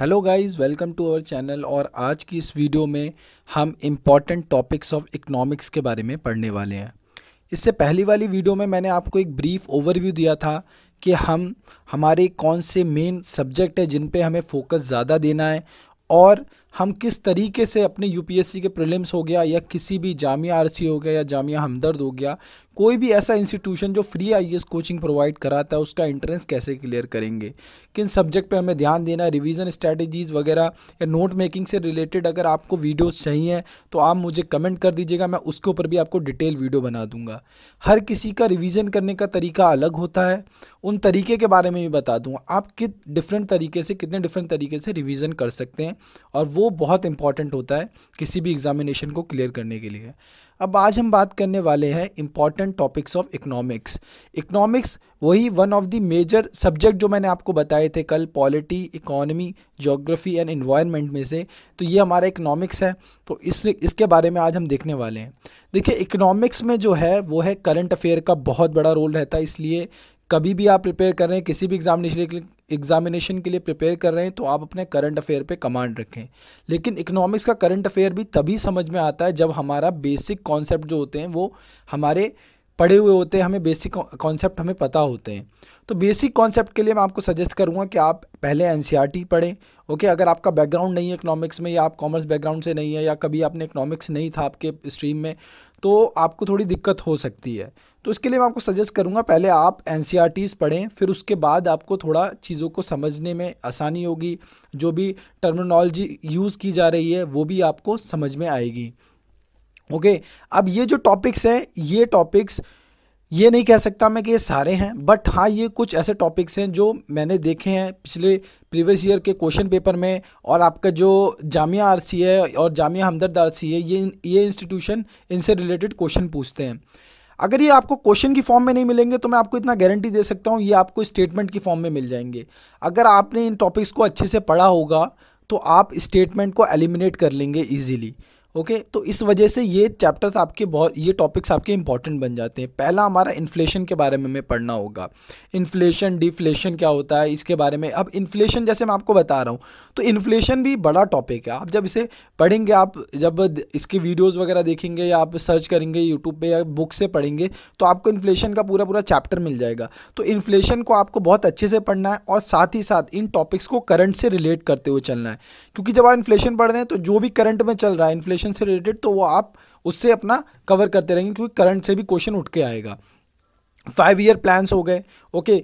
Hello guys welcome to our channel और आज की इस वीडियो में हम इम्पॉर्टेंट टॉपिक्स ऑफ इकोनॉमिक्स के बारे में पढ़ने वाले हैं इससे पहली वाली वीडियो में मैंने आपको एक ब्रीफ ओवरव्यू दिया था कि हम हमारे कौन से मेन सब्जेक्ट है जिन पे हमें फोकस ज़्यादा देना है और हम किस तरीके से अपने यूपीएससी के प्रिलिम्स हो गया या किसी भी जामिया आर हो गया या जामिया हमदर्द हो गया कोई भी ऐसा इंस्टीट्यूशन जो फ्री आई कोचिंग प्रोवाइड कराता है उसका एंट्रेंस कैसे क्लियर करेंगे किन सब्जेक्ट पे हमें ध्यान देना है रिविज़न स्ट्रैटेजीज़ वगैरह या नोट मेकिंग से रिलेटेड अगर आपको वीडियोज़ चाहिए तो आप मुझे कमेंट कर दीजिएगा मैं उसके ऊपर भी आपको डिटेल वीडियो बना दूंगा हर किसी का रिविज़न करने का तरीका अलग होता है उन तरीके के बारे में भी बता दूँ आप कित डिफरेंट तरीके से कितने डिफरेंट तरीके से रिवीजन कर सकते हैं और वो बहुत इंपॉर्टेंट होता है किसी भी एग्जामिनेशन को क्लियर करने के लिए अब आज हम बात करने वाले हैं important topics of economics economics वही one of the major subject जो मैंने आपको बताए थे कल polity economy geography and environment में से तो ये हमारा इकोनॉमिक्स है तो इस इसके बारे में आज हम देखने वाले हैं देखिए इकोनॉमिक्स में जो है वो है करंट अफेयर का बहुत बड़ा रोल रहता है इसलिए कभी भी आप प्रिपेयर कर रहे हैं किसी भी एग्जामिनेशन के लिए एग्जामिनेशन के लिए प्रिपेयर कर रहे हैं तो आप अपने करंट अफेयर पे कमांड रखें लेकिन इकोनॉमिक्स का करंट अफेयर भी तभी समझ में आता है जब हमारा बेसिक कॉन्सेप्ट जो होते हैं वो हमारे पढ़े हुए होते हैं हमें बेसिक कॉन्सेप्ट हमें पता होते हैं तो बेसिक कॉन्सेप्ट के लिए मैं आपको सजेस्ट करूँगा कि आप पहले एन सी e पढ़ें ओके अगर आपका बैकग्राउंड नहीं है इकोनॉमिक्स में या आप कॉमर्स बैकग्राउंड से नहीं है या कभी आपने इकोनॉमिक्स नहीं था आपके स्ट्रीम में तो आपको थोड़ी दिक्कत हो सकती है तो इसके लिए मैं आपको सजेस्ट करूँगा पहले आप एन e पढ़ें फिर उसके बाद आपको थोड़ा चीज़ों को समझने में आसानी होगी जो भी टर्मिनोलॉजी यूज़ की जा रही है वो भी आपको समझ में आएगी ओके okay, अब ये जो टॉपिक्स हैं ये टॉपिक्स ये नहीं कह सकता मैं कि ये सारे हैं बट हाँ ये कुछ ऐसे टॉपिक्स हैं जो मैंने देखे हैं पिछले प्रीवियस ईयर के क्वेश्चन पेपर में और आपका जो जामिया आर सी है और जामिया हमदर्द आर सी है ये ये इंस्टीट्यूशन इनसे रिलेटेड क्वेश्चन पूछते हैं अगर ये आपको क्वेश्चन की फॉर्म में नहीं मिलेंगे तो मैं आपको इतना गारंटी दे सकता हूँ ये आपको स्टेटमेंट की फॉर्म में मिल जाएंगे अगर आपने इन टॉपिक्स को अच्छे से पढ़ा होगा तो आप स्टेटमेंट को एलिमिनेट कर लेंगे ईजिली ओके तो इस वजह से ये चैप्टर्स आपके बहुत ये टॉपिक्स आपके इंपॉर्टेंट बन जाते हैं पहला हमारा इन्फ्लेशन के बारे में हमें पढ़ना होगा इन्फ्लेशन डिफ्लेशन क्या होता है इसके बारे में अब इन्फ्लेशन जैसे मैं आपको बता रहा हूँ तो इन्फ्लेशन भी बड़ा टॉपिक है आप जब इसे पढ़ेंगे आप जब इसके वीडियोज़ वगैरह देखेंगे या आप सर्च करेंगे यूट्यूब पर या बुक से पढ़ेंगे तो आपको इन्फ्लेशन का पूरा पूरा चैप्टर मिल जाएगा तो इन्फ्लेशन को आपको बहुत अच्छे से पढ़ना है और साथ ही साथ इन टॉपिक्स को करंट से रिलेट करते हुए चलना है क्योंकि जब आप इन्फ्लेशन पढ़ रहे हैं तो जो भी करंट में चल रहा है इन्फ्लेशन क्वेश्चन से रिलेटेड तो वो आप उससे अपना कवर करते रहेंगे क्योंकि करंट से भी क्वेश्चन उठ के आएगा फाइव ईयर प्लान्स हो गए ओके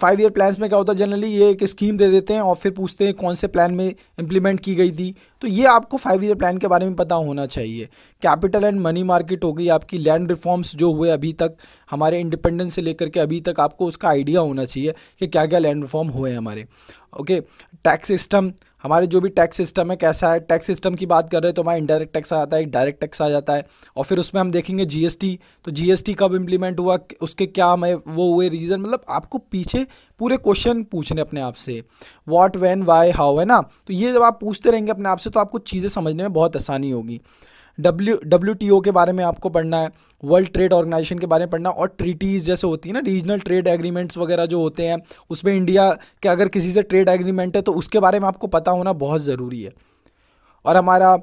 फाइव ईयर प्लान्स में क्या होता है जनरली ये एक स्कीम दे देते हैं और फिर पूछते हैं कौन से प्लान में इंप्लीमेंट की गई थी तो ये आपको फाइव ईयर प्लान के बारे में पता होना चाहिए कैपिटल एंड मनी मार्केट हो गई आपकी लैंड रिफॉर्म्स जो हुए अभी तक हमारे इंडिपेंडेंस से लेकर के अभी तक आपको उसका आइडिया होना चाहिए कि क्या क्या लैंड रिफॉर्म हुए हैं हमारे ओके टैक्स सिस्टम हमारे जो भी टैक्स सिस्टम है कैसा है टैक्स सिस्टम की बात कर रहे हैं तो हमारा इंडायरेक्ट टैक्स आता है एक डायरेक्ट टैक्स आ जाता है और फिर उसमें हम देखेंगे जीएसटी तो जीएसटी कब इम्प्लीमेंट हुआ उसके क्या हमें वो हुए रीज़न मतलब आपको पीछे पूरे क्वेश्चन पूछने अपने आप से वॉट वैन वाई हाउ है ना तो ये जब आप पूछते रहेंगे अपने आप से तो आपको चीज़ें समझने में बहुत आसानी होगी डब्ल्यू डब्ल्यू टी ओ के बारे में आपको पढ़ना है वर्ल्ड ट्रेड ऑर्गेनाइजेशन के बारे में पढ़ना और ट्रीटीज़ जैसे होती है ना रीजनल ट्रेड एग्रीमेंट्स वगैरह जो होते हैं उसमें इंडिया के अगर किसी से ट्रेड एग्रीमेंट है तो उसके बारे में आपको पता होना बहुत ज़रूरी है और हमारा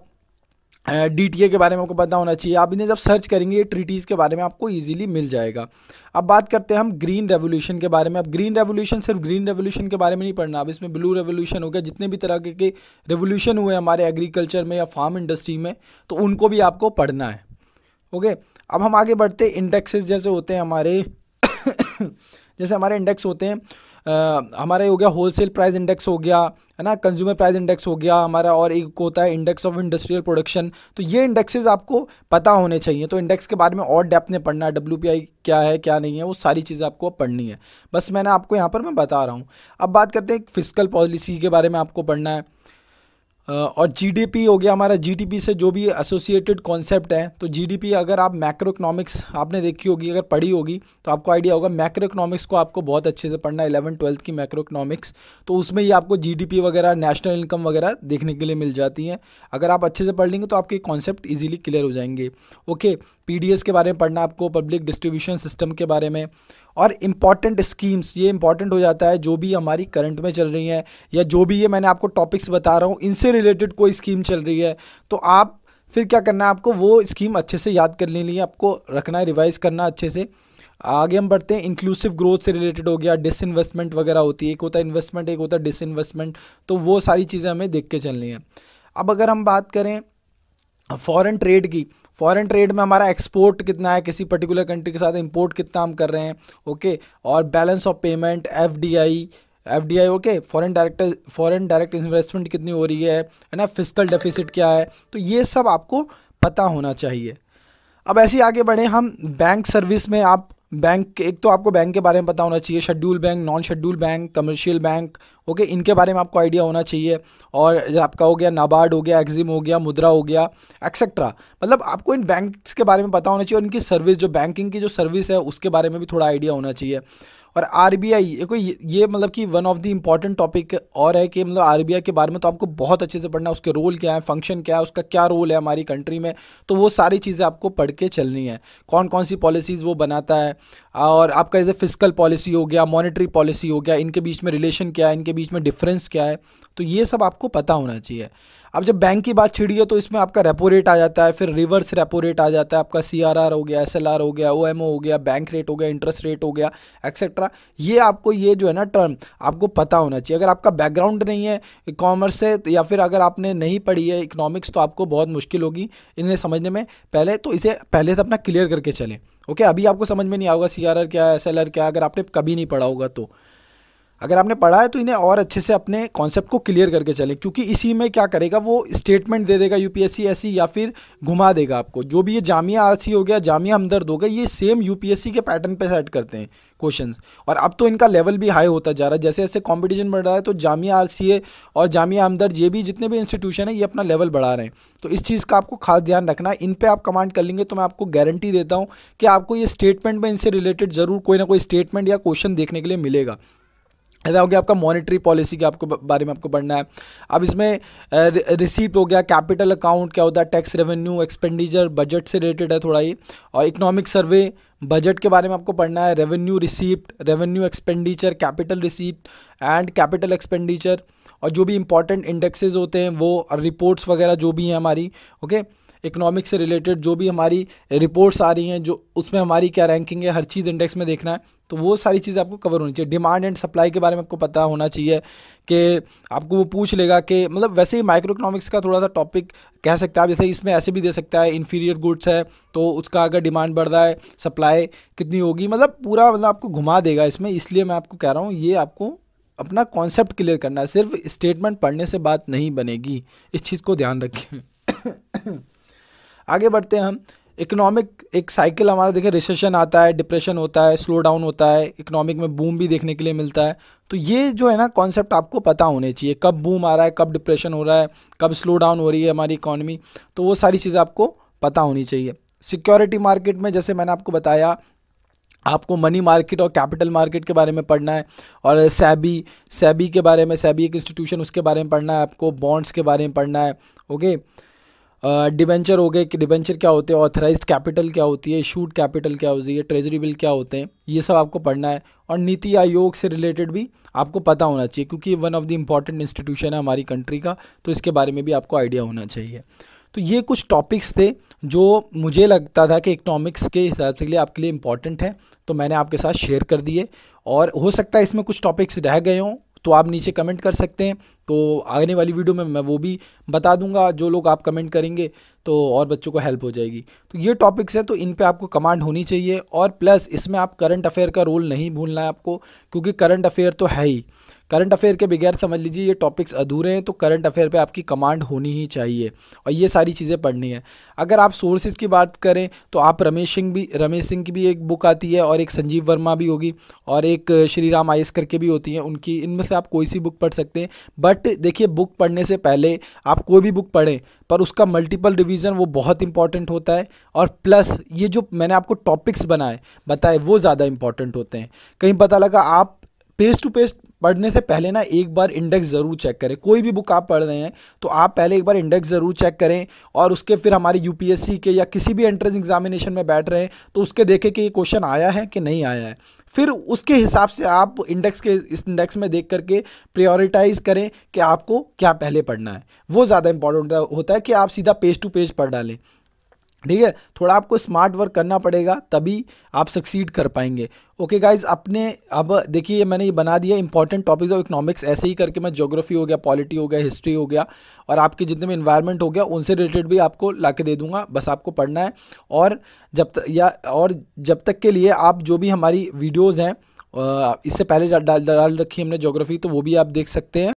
डी के बारे में आपको पता होना चाहिए आप इन्हें जब सर्च करेंगे ये ट्रीटीज़ के बारे में आपको इजीली मिल जाएगा अब बात करते हैं हम ग्रीन रेवोल्यूशन के बारे में अब ग्रीन रेवोल्यूशन सिर्फ ग्रीन रेवोल्यूशन के बारे में नहीं पढ़ना अब इसमें ब्लू रेवोल्यूशन हो गया जितने भी तरह के रेवोल्यूशन हुए हमारे एग्रीकल्चर में या फार्म इंडस्ट्री में तो उनको भी आपको पढ़ना है ओके अब हम आगे बढ़ते इंडेक्सेस जैसे होते हैं हमारे जैसे हमारे इंडेक्स होते हैं हमारे हो गया होलसेल प्राइस इंडेक्स हो गया है ना कंज्यूमर प्राइस इंडेक्स हो गया हमारा और एक होता है इंडेक्स ऑफ इंडस्ट्रियल प्रोडक्शन तो ये इंडेक्सेस आपको पता होने चाहिए तो इंडेक्स के बारे में और डेप्थ में पढ़ना है डब्ल्यू क्या है क्या नहीं है वो सारी चीज़ें आपको पढ़नी है बस मैंने आपको यहाँ पर मैं बता रहा हूँ अब बात करते हैं फिजिकल पॉलिसी के बारे में आपको पढ़ना है और जीडीपी हो गया हमारा जीडीपी से जो भी एसोसिएटेड कॉन्सेप्ट है तो जीडीपी अगर आप मैक्रो इकोनॉमिक्स आपने देखी होगी अगर पढ़ी होगी तो आपको आइडिया होगा मैक्रो इकोनॉमिक्स को आपको बहुत अच्छे से पढ़ना है इलेवन ट्वेल्थ की मैक्रो इकोनॉमिक्स तो उसमें ही आपको जीडीपी वगैरह नेशनल इनकम वगैरह देखने के लिए मिल जाती हैं अगर आप अच्छे से पढ़ लेंगे तो आपके कॉन्सेप्ट ईजिली क्लियर हो जाएंगे ओके पी के बारे में पढ़ना आपको पब्लिक डिस्ट्रीब्यूशन सिस्टम के बारे में और इम्पॉर्टेंट स्कीम्स ये इंपॉर्टेंट हो जाता है जो भी हमारी करंट में चल रही है या जो भी ये मैंने आपको टॉपिक्स बता रहा हूँ इनसे रिलेटेड कोई स्कीम चल रही है तो आप फिर क्या करना है आपको वो स्कीम अच्छे से याद कर लेनी है आपको रखना है रिवाइज करना अच्छे से आगे हम बढ़ते हैं इंक्लूसिव ग्रोथ से रिलेटेड हो गया डिस इन्वेस्टमेंट वगैरह होती है एक होता है इन्वेस्टमेंट एक होता है डिसइन्वेस्टमेंट तो वो सारी चीज़ें हमें देख के चलनी है अब अगर हम बात करें फॉरेन ट्रेड की फॉरेन ट्रेड में हमारा एक्सपोर्ट कितना है किसी पर्टिकुलर कंट्री के साथ इंपोर्ट कितना हम कर रहे हैं ओके और balance of payment F D I F D I okay foreign direct foreign direct investment कितनी हो रही है है ना फिजिकल डेफिसिट क्या है तो ये सब आपको पता होना चाहिए अब ऐसे आगे बढ़े हम बैंक सर्विस में आप बैंक एक तो आपको बैंक के बारे में पता होना चाहिए schedule bank non schedule bank commercial bank okay इनके बारे में आपको आइडिया होना चाहिए और आपका हो गया नाबार्ड हो गया एक्जिम हो गया मुद्रा हो गया एक्सेट्रा मतलब आपको इन बैंक्स के बारे में पता होना चाहिए और इनकी सर्विस जो बैंकिंग की जो सर्विस है उसके बारे में भी थोड़ा आइडिया होना चाहिए और आर बी आई देखो ये मतलब कि one of the important topic और है कि मतलब आर बी आई के बारे में तो आपको बहुत अच्छे से पढ़ना है उसके रोल क्या है फंक्शन क्या है उसका क्या रोल है हमारी कंट्री में तो वो सारी चीज़ें आपको पढ़ के चलनी है कौन कौन सी पॉलिसीज़ वो बनाता है और आपका जैसे फिजिकल पॉलिसी हो गया मॉनिटरी पॉलिसी हो गया इनके बीच में रिलेशन क्या है इनके बीच में डिफरेंस क्या है तो ये सब आपको पता होना चाहिए अब जब बैंक की बात छिड़ी है तो इसमें आपका रेपो रेट आ जाता है फिर रिवर्स रेपो रेट आ जाता है आपका सी हो गया एस हो गया ओ हो गया बैंक रेट हो गया इंटरेस्ट रेट हो गया एक्सेट्रा ये आपको ये जो है ना टर्म आपको पता होना चाहिए अगर आपका बैकग्राउंड नहीं है कॉमर्स से तो या फिर अगर आपने नहीं पढ़ी है इकोनॉमिक्स तो आपको बहुत मुश्किल होगी इन्हें समझने में पहले तो इसे पहले से अपना क्लियर करके चलें ओके अभी आपको समझ में नहीं आएगा सी क्या है एस क्या है अगर आपने कभी नहीं पढ़ा होगा तो अगर आपने पढ़ा है तो इन्हें और अच्छे से अपने कॉन्सेप्ट को क्लियर करके चले क्योंकि इसी में क्या करेगा वो स्टेटमेंट दे देगा यूपीएससी ऐसी या फिर घुमा देगा आपको जो भी ये जामिया आरसी हो गया जामिया हमदर्द हो गया ये सेम यूपीएससी के पैटर्न पे सेट करते हैं क्वेश्चंस और अब तो इनका लेवल भी हाई होता जा रहा है जैसे जैसे कंपटीशन बढ़ रहा है तो जामिया आरसीए और जामिया हमदर्द ये भी जितने भी इंस्टीट्यूशन है ये अपना लेवल बढ़ा रहे हैं तो इस चीज़ का आपको खास ध्यान रखना है इन पर आप कमांड कर लेंगे तो मैं आपको गारंटी देता हूँ कि आपको ये स्टेटमेंट में इनसे रिलेटेड ज़रूर कोई ना कोई स्टेटमेंट या क्वेश्चन देखने के लिए मिलेगा ऐसा हो गया आपका मॉनेटरी पॉलिसी के आपको बारे में आपको पढ़ना है अब इसमें रिसीप्ट हो गया कैपिटल अकाउंट क्या होता है टैक्स रेवेन्यू एक्सपेंडिचर बजट से रिलेटेड है थोड़ा ये और इकोनॉमिक सर्वे बजट के बारे में आपको पढ़ना है revenue receipt revenue expenditure capital receipt and capital expenditure और जो भी इंपॉर्टेंट इंडेक्सेज होते हैं वो रिपोर्ट्स वगैरह जो भी हैं हमारी ओके okay? इकोनॉमिक से रिलेटेड जो भी हमारी रिपोर्ट्स आ रही हैं जो उसमें हमारी क्या रैंकिंग है हर चीज़ इंडेक्स में देखना है तो वो सारी चीज़ें आपको कवर होनी चाहिए डिमांड एंड सप्लाई के बारे में आपको पता होना चाहिए कि आपको वो पूछ लेगा कि मतलब वैसे ही माइक्रो इकोनॉमिक्स का थोड़ा सा टॉपिक कह सकता है जैसे इसमें ऐसे भी दे सकता है इन्फीरियर गुड्स है तो उसका अगर डिमांड बढ़ रहा है सप्लाई कितनी होगी मतलब पूरा मतलब आपको घुमा देगा इसमें इसलिए मैं आपको कह रहा हूँ ये आपको अपना कॉन्सेप्ट क्लियर करना है सिर्फ स्टेटमेंट पढ़ने से बात नहीं बनेगी इस चीज़ को ध्यान रखें आगे बढ़ते हैं हम इकोनॉमिक एक साइकिल हमारा देखें रिसेशन आता है डिप्रेशन होता है स्लो डाउन होता है इकोनॉमिक में बूम भी देखने के लिए मिलता है तो ये जो है ना कॉन्सेप्ट आपको पता होने चाहिए कब बूम आ रहा है कब डिप्रेशन हो रहा है कब स्लो डाउन हो रही है हमारी इकोनॉमी तो वो सारी चीज़ें आपको पता होनी चाहिए सिक्योरिटी मार्केट में जैसे मैंने आपको बताया आपको मनी मार्केट और कैपिटल मार्केट के बारे में पढ़ना है और सैबी सैबी के बारे में सैबी एक इंस्टीट्यूशन उसके बारे में पढ़ना है आपको बॉन्ड्स के बारे में पढ़ना है ओके okay? डिवेंचर हो गए कि डिवेंचर क्या होते हैं ऑथराइज कैपिटल क्या होती है शूट कैपिटल क्या होती है ट्रेजरी बिल क्या होते हैं ये सब आपको पढ़ना है और नीति आयोग से रिलेटेड भी आपको पता होना चाहिए क्योंकि one of the important institution है हमारी कंट्री का तो इसके बारे में भी आपको आइडिया होना चाहिए तो ये कुछ टॉपिक्स थे जो मुझे लगता था कि इकोनॉमिक्स के हिसाब से लिए आपके लिए इम्पॉर्टेंट है तो मैंने आपके साथ शेयर कर दिए और हो सकता है इसमें कुछ टॉपिक्स रह गए हों तो आप नीचे कमेंट कर सकते हैं तो आने वाली वीडियो में मैं वो भी बता दूंगा जो लोग आप कमेंट करेंगे तो और बच्चों को हेल्प हो जाएगी तो ये टॉपिक्स हैं तो इन पे आपको कमांड होनी चाहिए और प्लस इसमें आप करंट अफेयर का रोल नहीं भूलना है आपको क्योंकि करंट अफेयर तो है ही करंट अफेयर के बगैर समझ लीजिए ये टॉपिक्स अधूरे हैं तो करंट अफेयर पे आपकी कमांड होनी ही चाहिए और ये सारी चीज़ें पढ़नी है अगर आप सोर्सेज की बात करें तो आप रमेश सिंह भी रमेश सिंह की भी एक बुक आती है और एक संजीव वर्मा भी होगी और एक श्री राम आयस करके भी होती हैं उनकी इनमें से आप कोई सी बुक पढ़ सकते हैं बट देखिए बुक पढ़ने से पहले आप कोई भी बुक पढ़ें पर उसका मल्टीपल रिवीजन वो बहुत इंपॉर्टेंट होता है और प्लस ये जो मैंने आपको टॉपिक्स बनाए बताए वो ज़्यादा इंपॉर्टेंट होते हैं कहीं पता लगा आप पेज टू पेज पढ़ने से पहले ना एक बार इंडेक्स ज़रूर चेक करें कोई भी बुक आप पढ़ रहे हैं तो आप पहले एक बार इंडेक्स ज़रूर चेक करें और उसके फिर हमारे यूपीएससी के या किसी भी एंट्रेंस एग्जामिनेशन में बैठ रहे हैं तो उसके देखें कि ये क्वेश्चन आया है कि नहीं आया है फिर उसके हिसाब से आप इंडेक्स के इस इंडेक्स में देख करके प्रियोरिटाइज़ करें कि आपको क्या पहले पढ़ना है वो ज़्यादा इंपॉर्टेंट होता है कि आप सीधा पेज टू पेज पढ़ डालें ठीक है थोड़ा आपको स्मार्ट वर्क करना पड़ेगा तभी आप सक्सीड कर पाएंगे ओके गाइज अपने अब देखिए मैंने ये बना दिया इंपॉर्टेंट टॉपिक्स ऑफ इकोनॉमिक्स ऐसे ही करके मैं ज्योग्राफी हो गया पॉलिटी हो गया हिस्ट्री हो गया और आपके जितने भी इन्वायरमेंट हो गया उनसे रिलेटेड भी आपको ला के दे दूंगा बस आपको पढ़ना है और जब तक या और जब तक के लिए आप जो भी हमारी वीडियोज़ हैं इससे पहले डाल डाल रखी हमने ज्योग्राफी तो वो भी आप देख सकते हैं